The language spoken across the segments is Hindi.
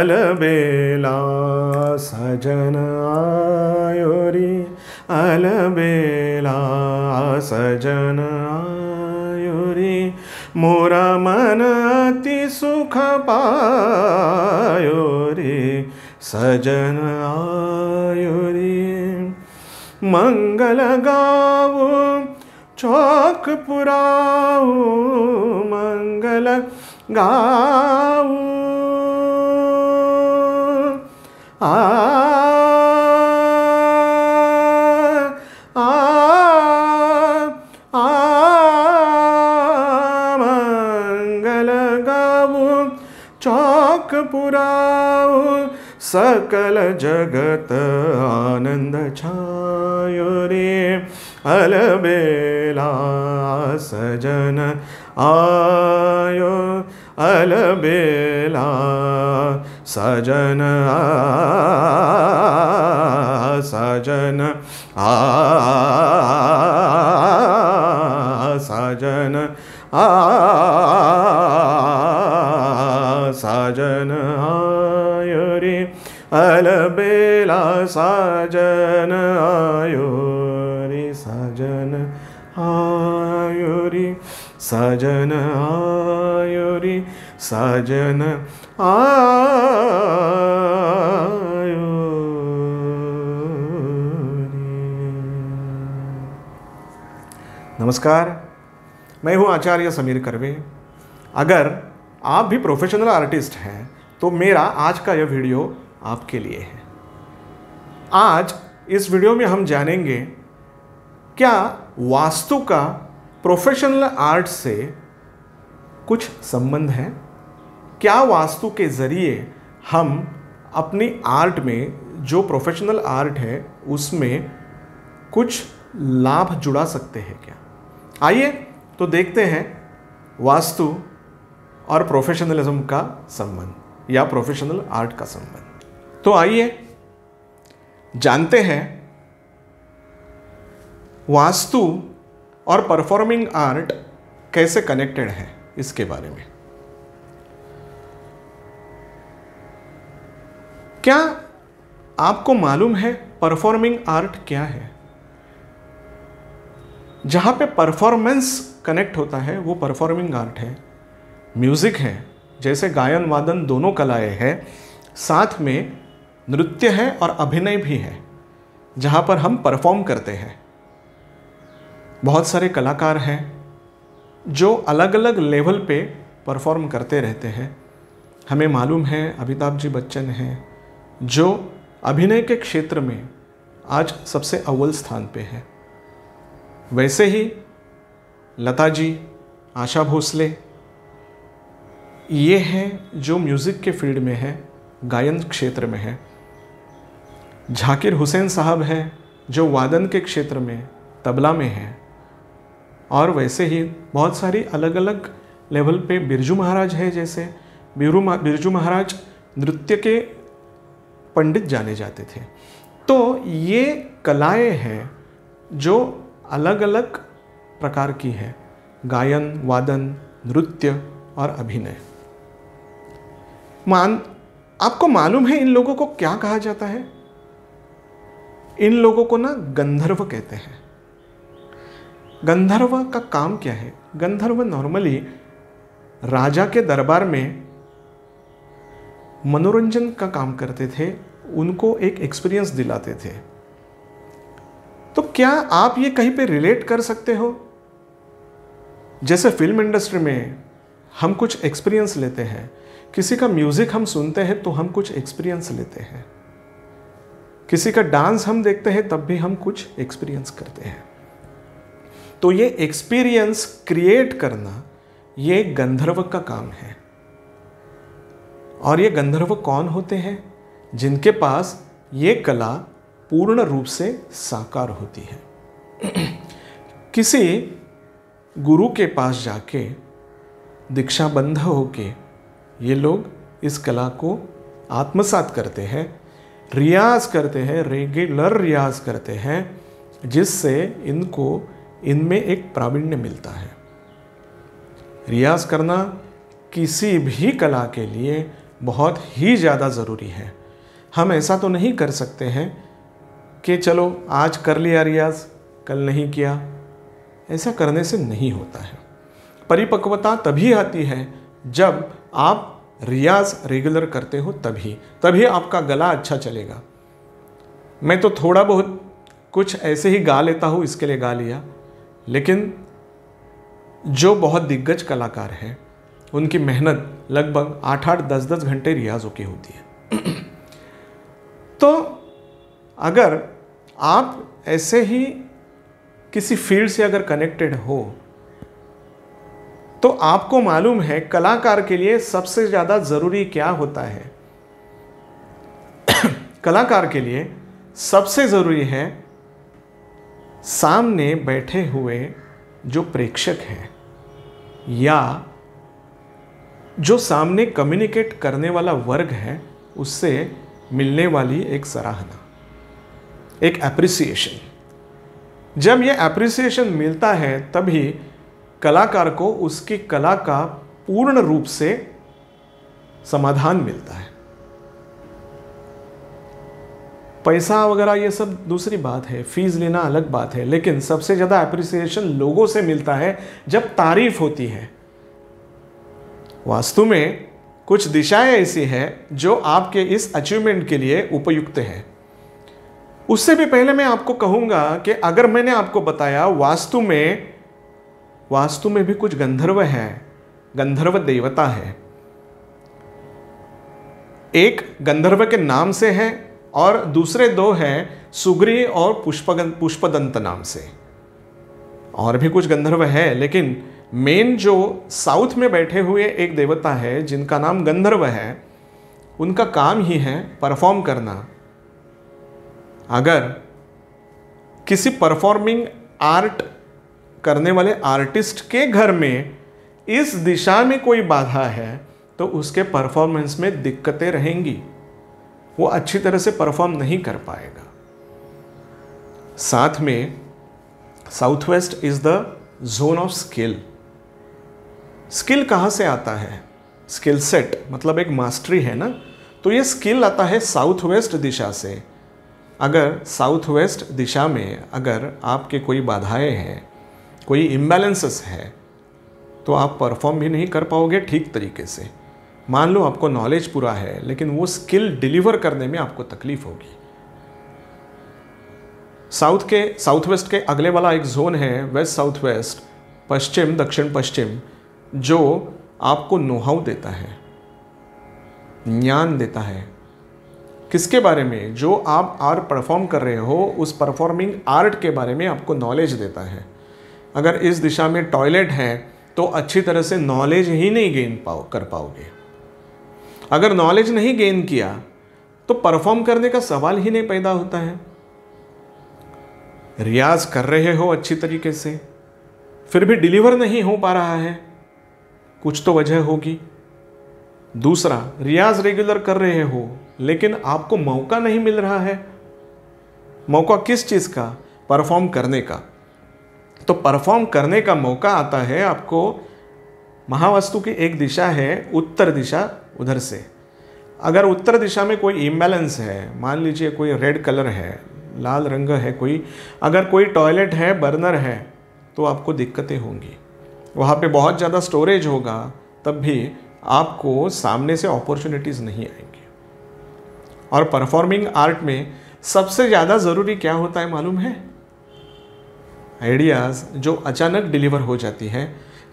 अलबेला सजन आयोरी अलबेला सजन मन अति सुख पायोरी सजन आयरि मङ्गल चौक चोकपुरा मङ्गल आ चौक सकल जगत आनंद छायो रे अलबेला सजन आयो अलबेला सजन आ सजन आ सजन आ सजन आयो रे अलबेला सजन आयो रे सजन आयो रे सजन साजन आयो नमस्कार मैं हूं आचार्य समीर करवे अगर आप भी प्रोफेशनल आर्टिस्ट हैं तो मेरा आज का यह वीडियो आपके लिए है आज इस वीडियो में हम जानेंगे क्या वास्तु का प्रोफेशनल आर्ट से कुछ संबंध है क्या वास्तु के ज़रिए हम अपने आर्ट में जो प्रोफेशनल आर्ट है उसमें कुछ लाभ जुड़ा सकते हैं क्या आइए तो देखते हैं वास्तु और प्रोफेशनलिज्म का संबंध या प्रोफेशनल आर्ट का संबंध तो आइए जानते हैं वास्तु और परफॉर्मिंग आर्ट कैसे कनेक्टेड है इसके बारे में क्या आपको मालूम है परफॉर्मिंग आर्ट क्या है जहाँ पे परफॉर्मेंस कनेक्ट होता है वो परफॉर्मिंग आर्ट है म्यूज़िक है जैसे गायन वादन दोनों कलाएं हैं साथ में नृत्य है और अभिनय भी है जहाँ पर हम परफॉर्म करते हैं बहुत सारे कलाकार हैं जो अलग अलग लेवल पे परफॉर्म करते रहते हैं हमें मालूम है अमिताभ जी बच्चन हैं जो अभिनय के क्षेत्र में आज सबसे अव्वल स्थान पे है वैसे ही लता जी आशा भोसले ये हैं जो म्यूज़िक के फील्ड में है गायन क्षेत्र में है झाकिर हुसैन साहब हैं जो वादन के क्षेत्र में तबला में हैं और वैसे ही बहुत सारी अलग अलग लेवल पे बिरजू महाराज हैं जैसे बिरू बिरजू महाराज नृत्य के पंडित जाने जाते थे तो ये कलाएं हैं जो अलग अलग प्रकार की है गायन वादन नृत्य और अभिनय मान आपको मालूम है इन लोगों को क्या कहा जाता है इन लोगों को ना गंधर्व कहते हैं गंधर्व का काम क्या है गंधर्व नॉर्मली राजा के दरबार में मनोरंजन का काम करते थे उनको एक एक्सपीरियंस दिलाते थे तो क्या आप ये कहीं पे रिलेट कर सकते हो जैसे फिल्म इंडस्ट्री में हम कुछ एक्सपीरियंस लेते हैं किसी का म्यूज़िक हम सुनते हैं तो हम कुछ एक्सपीरियंस लेते हैं किसी का डांस हम देखते हैं तब भी हम कुछ एक्सपीरियंस करते हैं तो ये एक्सपीरियंस क्रिएट करना ये गंधर्व का काम है और ये गंधर्व कौन होते हैं जिनके पास ये कला पूर्ण रूप से साकार होती है किसी गुरु के पास जाके दीक्षाबंध होके ये लोग इस कला को आत्मसात करते हैं रियाज करते हैं रेगुलर रियाज करते हैं जिससे इनको इनमें एक प्रावीण्य मिलता है रियाज करना किसी भी कला के लिए बहुत ही ज़्यादा ज़रूरी है हम ऐसा तो नहीं कर सकते हैं कि चलो आज कर लिया रियाज कल नहीं किया ऐसा करने से नहीं होता है परिपक्वता तभी आती है जब आप रियाज रेगुलर करते हो तभी तभी आपका गला अच्छा चलेगा मैं तो थोड़ा बहुत कुछ ऐसे ही गा लेता हूँ इसके लिए गा लिया लेकिन जो बहुत दिग्गज कलाकार हैं उनकी मेहनत लगभग आठ आठ दस दस घंटे रियाजों की होती है तो अगर आप ऐसे ही किसी फील्ड से अगर कनेक्टेड हो तो आपको मालूम है कलाकार के लिए सबसे ज़्यादा ज़रूरी क्या होता है कलाकार के लिए सबसे ज़रूरी है सामने बैठे हुए जो प्रेक्षक हैं या जो सामने कम्युनिकेट करने वाला वर्ग है उससे मिलने वाली एक सराहना एक एप्रिसिएशन जब यह एप्रिसिएशन मिलता है तभी कलाकार को उसकी कला का पूर्ण रूप से समाधान मिलता है पैसा वगैरह ये सब दूसरी बात है फीस लेना अलग बात है लेकिन सबसे ज़्यादा एप्रिसिएशन लोगों से मिलता है जब तारीफ होती है वास्तु में कुछ दिशाएं ऐसी हैं जो आपके इस अचीवमेंट के लिए उपयुक्त हैं उससे भी पहले मैं आपको कहूंगा कि अगर मैंने आपको बताया वास्तु में वास्तु में भी कुछ गंधर्व है गंधर्व देवता है एक गंधर्व के नाम से है और दूसरे दो हैं सुग्री और पुष्प पुष्पदंत नाम से और भी कुछ गंधर्व है लेकिन मेन जो साउथ में बैठे हुए एक देवता है जिनका नाम गंधर्व है उनका काम ही है परफॉर्म करना अगर किसी परफॉर्मिंग आर्ट करने वाले आर्टिस्ट के घर में इस दिशा में कोई बाधा है तो उसके परफॉर्मेंस में दिक्कतें रहेंगी वो अच्छी तरह से परफॉर्म नहीं कर पाएगा साथ में south west is the zone of skill skill कहाँ से आता है स्किल सेट मतलब एक मास्टरी है ना तो ये स्किल आता है साउथ वेस्ट दिशा से अगर साउथ वेस्ट दिशा में अगर आपके कोई बाधाएं हैं कोई इम्बैलेंसेस है तो आप परफॉर्म भी नहीं कर पाओगे ठीक तरीके से मान लो आपको नॉलेज पूरा है लेकिन वो स्किल डिलीवर करने में आपको तकलीफ होगी साउथ के साउथ वेस्ट के अगले वाला एक जोन है वेस्ट साउथ वेस्ट पश्चिम दक्षिण पश्चिम जो आपको नोहाउ देता है ज्ञान देता है किसके बारे में जो आप आर्ट परफॉर्म कर रहे हो उस परफॉर्मिंग आर्ट के बारे में आपको नॉलेज देता है अगर इस दिशा में टॉयलेट है तो अच्छी तरह से नॉलेज ही नहीं गेन पाओ कर पाओगे अगर नॉलेज नहीं गेन किया तो परफॉर्म करने का सवाल ही नहीं पैदा होता है रियाज कर रहे हो अच्छी तरीके से फिर भी डिलीवर नहीं हो पा रहा है कुछ तो वजह होगी दूसरा रियाज रेगुलर कर रहे हो लेकिन आपको मौका नहीं मिल रहा है मौका किस चीज़ का परफॉर्म करने का तो परफॉर्म करने का मौका आता है आपको महावस्तु की एक दिशा है उत्तर दिशा उधर से अगर उत्तर दिशा में कोई इम्बैलेंस है मान लीजिए कोई रेड कलर है लाल रंग है कोई अगर कोई टॉयलेट है बर्नर है तो आपको दिक्कतें होंगी वहाँ पे बहुत ज़्यादा स्टोरेज होगा तब भी आपको सामने से अपॉर्चुनिटीज़ नहीं आएंगी और परफॉर्मिंग आर्ट में सबसे ज़्यादा ज़रूरी क्या होता है मालूम है आइडियाज़ जो अचानक डिलीवर हो जाती है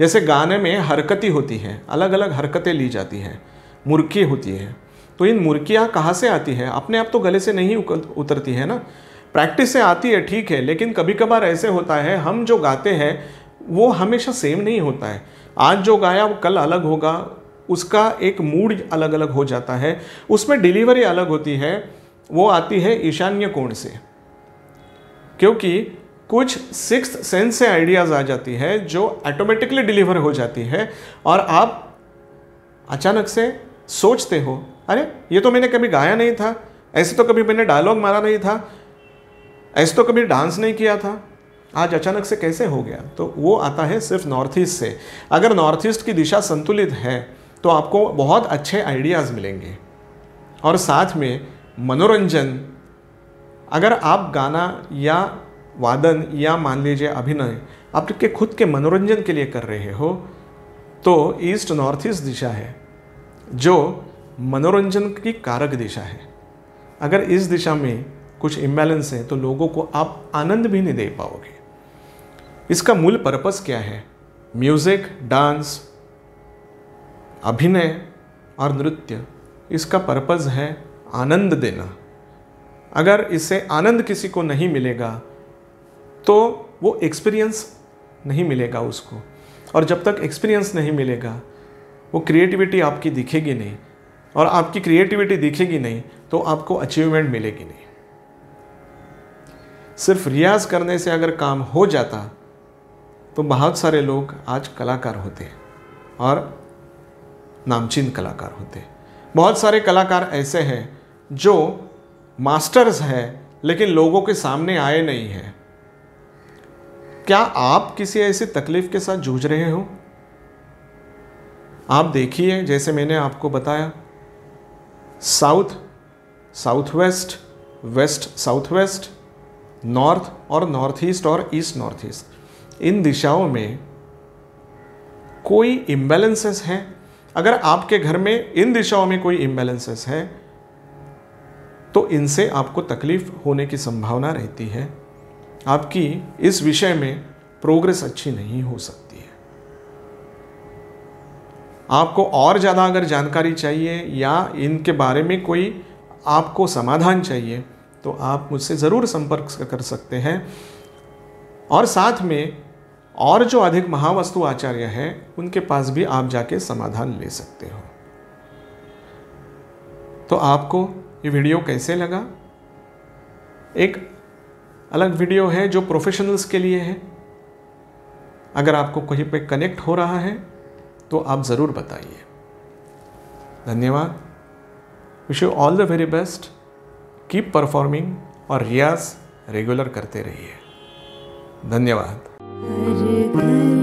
जैसे गाने में हरकती होती है अलग अलग हरकतें ली जाती हैं मुर्की होती है तो इन मुर्कियाँ कहाँ से आती हैं अपने आप तो गले से नहीं उतरती है ना प्रैक्टिस से आती है ठीक है लेकिन कभी कभार ऐसे होता है हम जो गाते हैं वो हमेशा सेम नहीं होता है आज जो गाया वो कल अलग होगा उसका एक मूड अलग अलग हो जाता है उसमें डिलीवरी अलग होती है वो आती है ईशान्य कोण से क्योंकि कुछ सिक्स सेंस से आइडियाज़ आ जाती है जो ऑटोमेटिकली डिलीवर हो जाती है और आप अचानक से सोचते हो अरे ये तो मैंने कभी गाया नहीं था ऐसे तो कभी मैंने डायलॉग मारा नहीं था ऐसे तो कभी डांस नहीं किया था आज अचानक से कैसे हो गया तो वो आता है सिर्फ नॉर्थ ईस्ट से अगर नॉर्थ ईस्ट की दिशा संतुलित है तो आपको बहुत अच्छे आइडियाज़ मिलेंगे और साथ में मनोरंजन अगर आप गाना या वादन या मान लीजिए अभिनय आपके खुद के मनोरंजन के लिए कर रहे हो तो ईस्ट नॉर्थ ईस्ट दिशा है जो मनोरंजन की कारक दिशा है अगर इस दिशा में कुछ इम्बैलेंस है तो लोगों को आप आनंद भी नहीं दे पाओगे इसका मूल पर्पस क्या है म्यूज़िक डांस अभिनय और नृत्य इसका पर्पस है आनंद देना अगर इससे आनंद किसी को नहीं मिलेगा तो वो एक्सपीरियंस नहीं मिलेगा उसको और जब तक एक्सपीरियंस नहीं मिलेगा वो क्रिएटिविटी आपकी दिखेगी नहीं और आपकी क्रिएटिविटी दिखेगी नहीं तो आपको अचीवमेंट मिलेगी नहीं सिर्फ रियाज करने से अगर काम हो जाता तो बहुत सारे लोग आज कलाकार होते हैं और नामचीन कलाकार होते हैं बहुत सारे कलाकार ऐसे हैं जो मास्टर्स हैं लेकिन लोगों के सामने आए नहीं हैं क्या आप किसी ऐसी तकलीफ के साथ जूझ रहे हो आप देखिए जैसे मैंने आपको बताया south south west west south west north और नॉर्थ ईस्ट और ईस्ट नॉर्थ ईस्ट इन दिशाओं में कोई इम्बैलेंसेस हैं अगर आपके घर में इन दिशाओं में कोई इम्बैलेंसेस हैं तो इनसे आपको तकलीफ होने की संभावना रहती है आपकी इस विषय में प्रोग्रेस अच्छी नहीं हो सकती है आपको और ज़्यादा अगर जानकारी चाहिए या इनके बारे में कोई आपको समाधान चाहिए तो आप मुझसे ज़रूर संपर्क कर सकते हैं और साथ में और जो अधिक महावस्तु आचार्य हैं उनके पास भी आप जाके समाधान ले सकते हो तो आपको ये वीडियो कैसे लगा एक अलग वीडियो है जो प्रोफेशनल्स के लिए है अगर आपको कहीं पे कनेक्ट हो रहा है तो आप ज़रूर बताइए धन्यवाद wish you all the very best keep performing और रियाज रेगुलर करते रहिए धन्यवाद हर घर